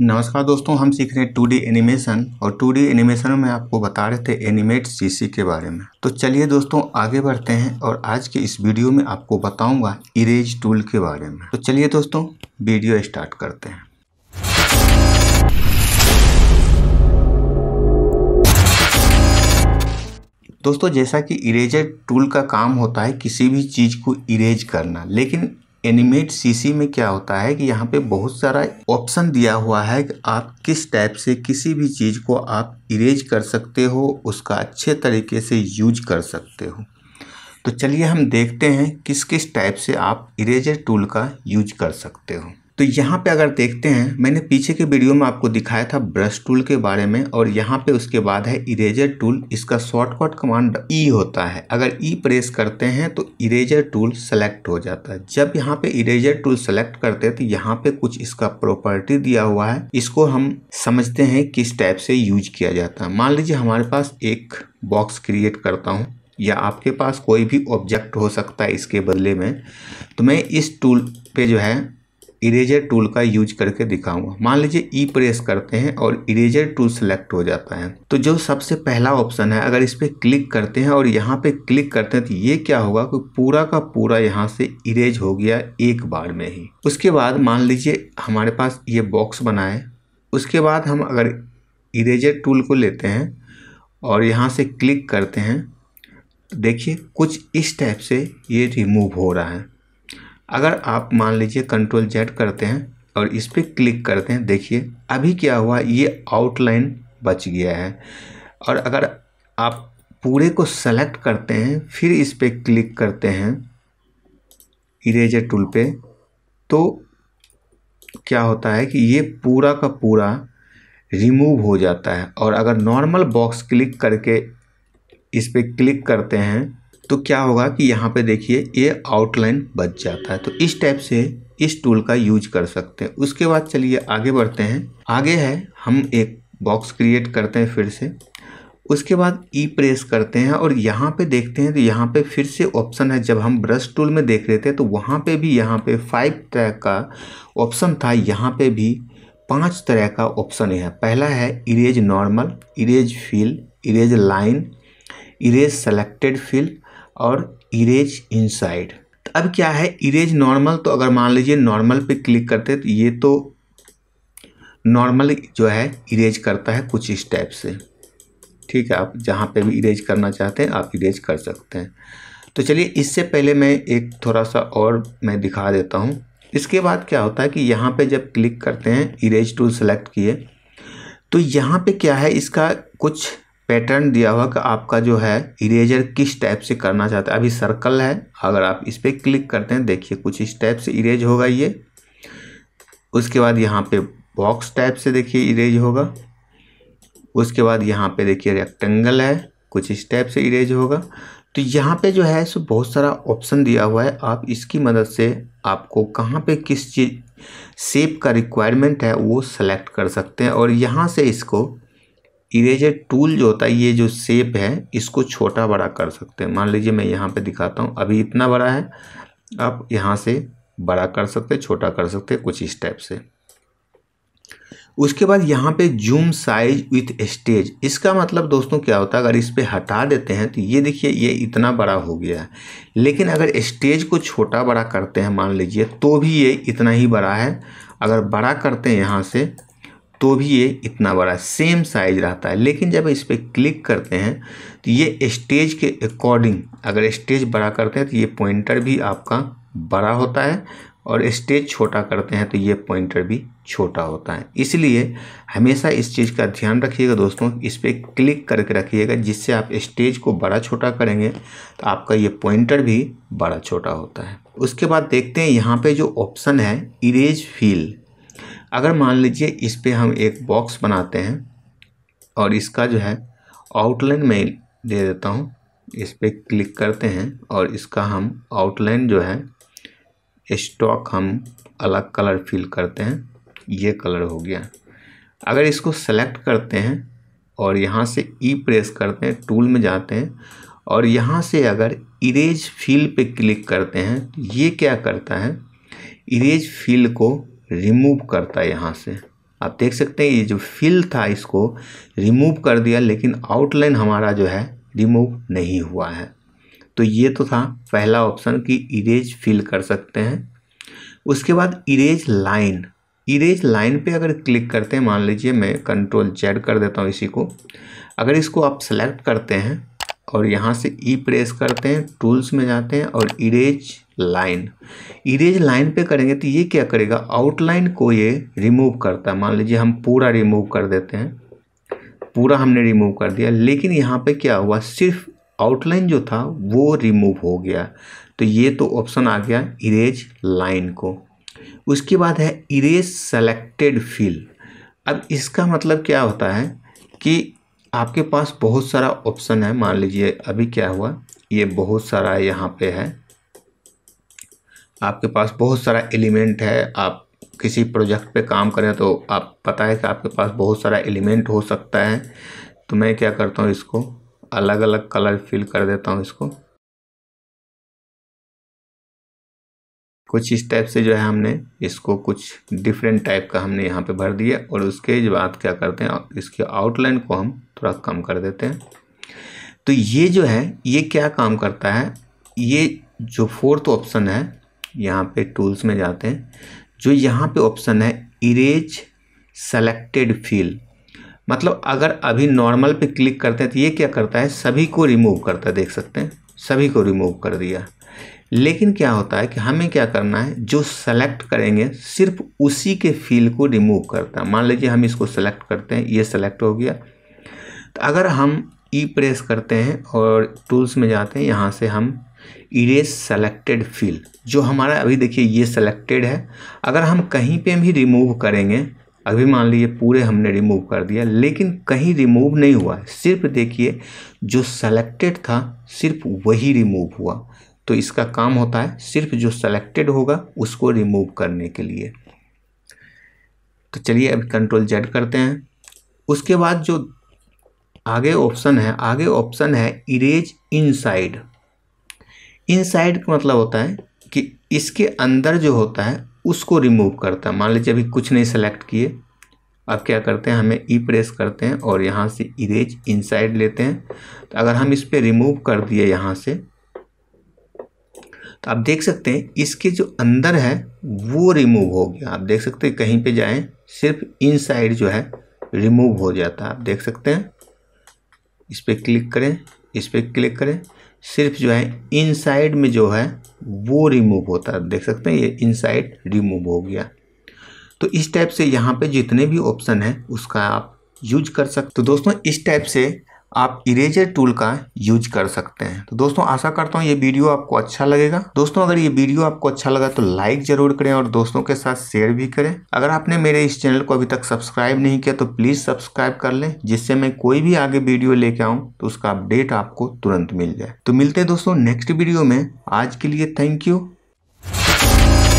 नमस्कार दोस्तों हम सीख रहे हैं टू एनिमेशन और टू एनिमेशन में आपको बता रहे थे एनिमेट सीसी के बारे में तो चलिए दोस्तों आगे बढ़ते हैं और आज के इस वीडियो में आपको बताऊंगा इरेज टूल के बारे में तो चलिए दोस्तों वीडियो स्टार्ट करते हैं दोस्तों जैसा कि इरेजर टूल का काम होता है किसी भी चीज़ को इरेज करना लेकिन एनिमेट सीसी में क्या होता है कि यहाँ पे बहुत सारा ऑप्शन दिया हुआ है कि आप किस टाइप से किसी भी चीज़ को आप इरेज कर सकते हो उसका अच्छे तरीके से यूज कर सकते हो तो चलिए हम देखते हैं किस किस टाइप से आप इरेजर टूल का यूज कर सकते हो तो यहाँ पे अगर देखते हैं मैंने पीछे के वीडियो में आपको दिखाया था ब्रश टूल के बारे में और यहाँ पे उसके बाद है इरेजर टूल इसका शॉर्टकट कमांड ई होता है अगर ई प्रेस करते हैं तो इरेजर टूल सेलेक्ट हो जाता है जब यहाँ पे इरेजर टूल सेलेक्ट करते हैं तो यहाँ पे कुछ इसका प्रॉपर्टी दिया हुआ है इसको हम समझते हैं किस टाइप से यूज किया जाता है मान लीजिए हमारे पास एक बॉक्स क्रिएट करता हूँ या आपके पास कोई भी ऑब्जेक्ट हो सकता है इसके बदले में तो मैं इस टूल पे जो है इरेजर टूल का यूज करके दिखाऊंगा मान लीजिए ई e प्रेस करते हैं और इरेजर टूल सेलेक्ट हो जाता है तो जो सबसे पहला ऑप्शन है अगर इस पर क्लिक करते हैं और यहाँ पे क्लिक करते हैं तो ये क्या होगा कि पूरा का पूरा यहाँ से इरेज हो गया एक बार में ही उसके बाद मान लीजिए हमारे पास ये बॉक्स बना है उसके बाद हम अगर इरेजर टूल को लेते हैं और यहाँ से क्लिक करते हैं तो देखिए कुछ इस टाइप से ये रिमूव हो रहा है अगर आप मान लीजिए कंट्रोल जेड करते हैं और इस पर क्लिक करते हैं देखिए अभी क्या हुआ ये आउटलाइन बच गया है और अगर आप पूरे को सेलेक्ट करते हैं फिर इस पर क्लिक करते हैं इरेजर टूल पे तो क्या होता है कि ये पूरा का पूरा रिमूव हो जाता है और अगर नॉर्मल बॉक्स क्लिक करके इस पर क्लिक करते हैं तो क्या होगा कि यहाँ पे देखिए ये आउटलाइन बच जाता है तो इस टाइप से इस टूल का यूज कर सकते हैं उसके बाद चलिए आगे बढ़ते हैं आगे है हम एक बॉक्स क्रिएट करते हैं फिर से उसके बाद ई प्रेस करते हैं और यहाँ पे देखते हैं तो यहाँ पे फिर से ऑप्शन है जब हम ब्रश टूल में देख रहे थे तो वहाँ पे भी यहाँ पे फाइव तरह का ऑप्शन था यहाँ पे भी पांच तरह का ऑप्शन है पहला है erase normal erase fill erase line erase selected fill और इरेज इनसाइड तो अब क्या है इरेज नॉर्मल तो अगर मान लीजिए नॉर्मल पे क्लिक करते तो ये तो नॉर्मल जो है इरेज करता है कुछ स्टेप से ठीक है आप जहाँ पे भी इरेज करना चाहते हैं आप इरेज कर सकते हैं तो चलिए इससे पहले मैं एक थोड़ा सा और मैं दिखा देता हूँ इसके बाद क्या होता है कि यहाँ पे जब क्लिक करते हैं इरेज टूल सेलेक्ट किए तो यहाँ पे क्या है इसका कुछ पैटर्न दिया हुआ कि आपका जो है इरेजर किस टाइप से करना चाहते हैं अभी सर्कल है अगर आप इस पर क्लिक करते हैं देखिए कुछ इस टाइप से इरेज होगा ये उसके बाद यहाँ पे बॉक्स टाइप से देखिए इरेज होगा उसके बाद यहाँ पे देखिए रेक्टेंगल है कुछ इस टाइप से इरेज होगा तो यहाँ पे जो है सो बहुत सारा ऑप्शन दिया हुआ है आप इसकी मदद से आपको कहाँ पे किस चीज़ सेप का रिक्वायरमेंट है वो सेलेक्ट कर सकते हैं और यहाँ से इसको इरेजर टूल जो होता है ये जो सेप है इसको छोटा बड़ा कर सकते हैं मान लीजिए मैं यहाँ पे दिखाता हूँ अभी इतना बड़ा है आप यहाँ से बड़ा कर सकते छोटा कर सकते कुछ इस टाइप से उसके बाद यहाँ पे जूम साइज विथ स्टेज इसका मतलब दोस्तों क्या होता है अगर इस पर हटा देते हैं तो ये देखिए ये इतना बड़ा हो गया है लेकिन अगर स्टेज को छोटा बड़ा करते हैं मान लीजिए तो भी ये इतना ही बड़ा है अगर बड़ा करते हैं यहाँ से तो भी ये इतना बड़ा सेम साइज रहता है लेकिन जब इस पर क्लिक करते हैं तो ये स्टेज के अकॉर्डिंग अगर स्टेज बड़ा करते हैं तो ये पॉइंटर भी आपका बड़ा होता है और स्टेज छोटा करते हैं तो ये पॉइंटर भी छोटा होता है इसलिए हमेशा इस चीज़ का ध्यान रखिएगा दोस्तों इस पर क्लिक करके रखिएगा जिससे आप स्टेज को बड़ा छोटा करेंगे तो आपका ये पॉइंटर भी बड़ा छोटा होता है उसके बाद देखते हैं यहाँ पे जो ऑप्शन है इरेज फील अगर मान लीजिए इस पर हम एक बॉक्स बनाते हैं और इसका जो है आउटलाइन मैं दे देता हूँ इस पर क्लिक करते हैं और इसका हम आउटलाइन जो है स्टॉक हम अलग कलर फिल करते हैं ये कलर हो गया अगर इसको सेलेक्ट करते हैं और यहाँ से ई e प्रेस करते हैं टूल में जाते हैं और यहाँ से अगर इरेज फील पे क्लिक करते हैं ये क्या करता है इरेज फील को रिमूव करता है यहाँ से आप देख सकते हैं ये जो फिल था इसको रिमूव कर दिया लेकिन आउटलाइन हमारा जो है रिमूव नहीं हुआ है तो ये तो था पहला ऑप्शन कि इरेज फिल कर सकते हैं उसके बाद इरेज लाइन इरेज लाइन पे अगर क्लिक करते हैं मान लीजिए मैं कंट्रोल जेड कर देता हूँ इसी को अगर इसको आप सेलेक्ट करते हैं और यहाँ से ई e प्रेस करते हैं टूल्स में जाते हैं और इरेज लाइन इरेज लाइन पे करेंगे तो ये क्या करेगा आउटलाइन को ये रिमूव करता है मान लीजिए हम पूरा रिमूव कर देते हैं पूरा हमने रिमूव कर दिया लेकिन यहाँ पे क्या हुआ सिर्फ आउटलाइन जो था वो रिमूव हो गया तो ये तो ऑप्शन आ गया इरेज लाइन को उसके बाद है इरेज सेलेक्टेड फील अब इसका मतलब क्या होता है कि आपके पास बहुत सारा ऑप्शन है मान लीजिए अभी क्या हुआ ये बहुत सारा यहाँ पे है आपके पास बहुत सारा एलिमेंट है आप किसी प्रोजेक्ट पे काम करें तो आप पता है कि आपके पास बहुत सारा एलिमेंट हो सकता है तो मैं क्या करता हूँ इसको अलग अलग कलर फिल कर देता हूँ इसको कुछ इस टाइप से जो है हमने इसको कुछ डिफरेंट टाइप का हमने यहाँ पे भर दिया और उसके बाद क्या करते हैं इसके आउटलाइन को हम थोड़ा कम कर देते हैं तो ये जो है ये क्या काम करता है ये जो फोर्थ ऑप्शन है यहाँ पे टूल्स में जाते हैं जो यहाँ पे ऑप्शन है इरेज सेलेक्टेड फील मतलब अगर अभी नॉर्मल पे क्लिक करते हैं तो ये क्या करता है सभी को रिमूव करता है देख सकते हैं सभी को रिमूव कर दिया लेकिन क्या होता है कि हमें क्या करना है जो सेलेक्ट करेंगे सिर्फ उसी के फील को रिमूव करता है मान लीजिए हम इसको सेलेक्ट करते हैं ये सेलेक्ट हो गया अगर हम ई प्रेस करते हैं और टूल्स में जाते हैं यहाँ से हम इरेज सेलेक्टेड फील जो हमारा अभी देखिए ये सेलेक्टेड है अगर हम कहीं पे भी रिमूव करेंगे अभी मान लीजिए पूरे हमने रिमूव कर दिया लेकिन कहीं रिमूव नहीं हुआ सिर्फ देखिए जो सेलेक्टेड था सिर्फ वही रिमूव हुआ तो इसका काम होता है सिर्फ जो सेलेक्टेड होगा उसको रिमूव करने के लिए तो चलिए अभी कंट्रोल जेड करते हैं उसके बाद जो आगे ऑप्शन है आगे ऑप्शन है इरेज इनसाइड इनसाइड का मतलब होता है कि इसके अंदर जो होता है उसको रिमूव करता है मान लीजिए अभी कुछ नहीं सेलेक्ट किए अब क्या करते हैं हमें ई प्रेस करते हैं और यहाँ से इरेज इनसाइड लेते हैं तो अगर हम इस पर रिमूव कर दिए यहाँ से तो आप देख सकते हैं इसके जो अंदर है वो रिमूव हो गया आप देख सकते हैं कहीं पे जाएं सिर्फ इनसाइड जो है रिमूव हो जाता है आप देख सकते हैं इस पर क्लिक करें इस पर क्लिक करें सिर्फ जो है इनसाइड में जो है वो रिमूव होता है देख सकते हैं ये इनसाइड रिमूव हो गया तो इस टाइप से यहाँ पे जितने भी ऑप्शन हैं उसका आप यूज कर सकते तो दोस्तों इस टाइप से आप इरेजर टूल का यूज कर सकते हैं तो दोस्तों आशा करता हूँ ये वीडियो आपको अच्छा लगेगा दोस्तों अगर ये वीडियो आपको अच्छा लगा तो लाइक जरूर करें और दोस्तों के साथ शेयर भी करें अगर आपने मेरे इस चैनल को अभी तक सब्सक्राइब नहीं किया तो प्लीज़ सब्सक्राइब कर लें जिससे मैं कोई भी आगे वीडियो लेके आऊँ तो उसका अपडेट आपको तुरंत मिल जाए तो मिलते हैं दोस्तों नेक्स्ट वीडियो में आज के लिए थैंक यू